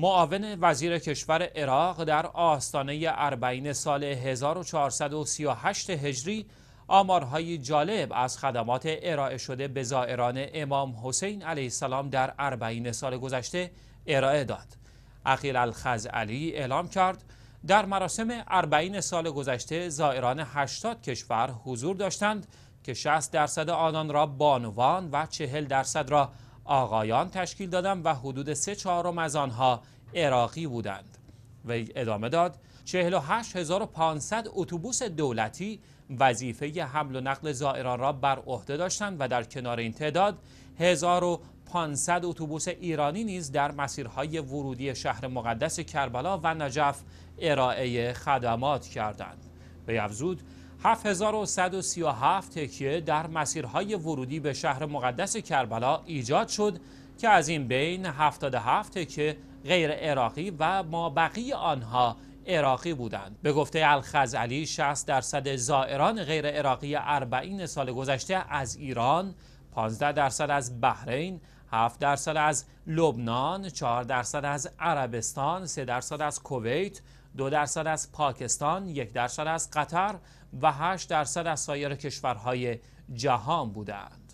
معاون وزیر کشور عراق در آستانه اربعین سال 1438 هجری آمارهای جالب از خدمات ارائه شده به زائران امام حسین علیه السلام در اربعین سال گذشته ارائه داد. الخز علی اعلام کرد در مراسم اربعین سال گذشته زائران 80 کشور حضور داشتند که 60 درصد آنان را بانوان و 40 درصد را آقایان تشکیل دادند و حدود سه چهارم از آنها عراقی بودند و ادامه داد 48500 اتوبوس دولتی وظیفه حمل و نقل زائران را بر عهده داشتند و در کنار این تعداد 1500 اتوبوس ایرانی نیز در مسیرهای ورودی شهر مقدس کربلا و نجف ارائه خدمات کردند. به افزود 7137 تکیه در مسیرهای ورودی به شهر مقدس کربلا ایجاد شد که از این بین 77 تکیه غیر عراقی و ما بقی آنها عراقی بودند به گفته الخزعلی 60 درصد زائران غیر عراقی 40 سال گذشته از ایران 15 درصد از بحرین 7 درصد از لبنان، 4 درصد از عربستان، 3 درصد از کویت، 2 درصد از پاکستان، 1 درصد از قطر و 8 درصد از سایر کشورهای جهان بودند.